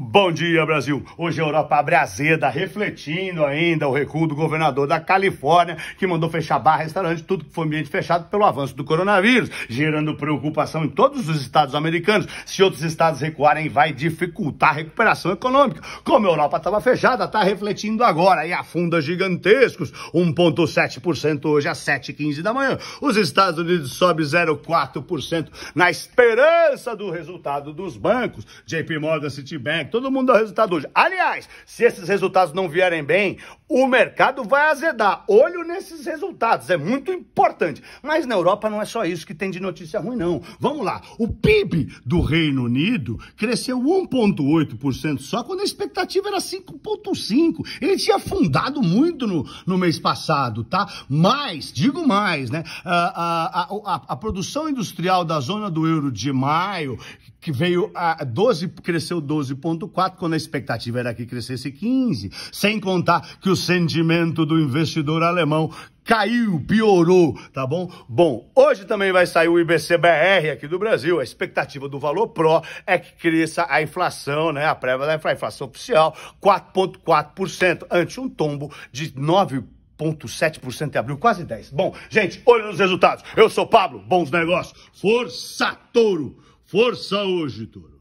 Bom dia, Brasil! Hoje é a Europa abre azeda, refletindo ainda o recuo do governador da Califórnia, que mandou fechar bar, restaurante, tudo que foi ambiente fechado pelo avanço do coronavírus, gerando preocupação em todos os estados americanos. Se outros estados recuarem, vai dificultar a recuperação econômica. Como a Europa estava fechada, está refletindo agora e afunda gigantescos, 1,7% hoje às 7h15 da manhã. Os Estados Unidos sobe 0,4% na esperança do resultado dos bancos. JP Morgan, Citibank, Todo mundo dá resultado hoje. Aliás, se esses resultados não vierem bem, o mercado vai azedar. Olho nesses resultados, é muito importante. Mas na Europa não é só isso que tem de notícia ruim, não. Vamos lá. O PIB do Reino Unido cresceu 1,8% só quando a expectativa era 5,5%. Ele tinha afundado muito no, no mês passado, tá? Mas, digo mais, né? A, a, a, a produção industrial da zona do euro de maio, que veio a 12, cresceu 12,4%, quando a expectativa era que crescesse 15%, sem contar que os sentimento do investidor alemão caiu, piorou, tá bom? Bom, hoje também vai sair o IBCBR aqui do Brasil. A expectativa do valor pró é que cresça a inflação, né? A prévia da inflação oficial, 4,4%, ante um tombo de 9.7% em abril, quase 10. Bom, gente, olho nos resultados. Eu sou Pablo, bons negócios. Força, touro! Força hoje, touro!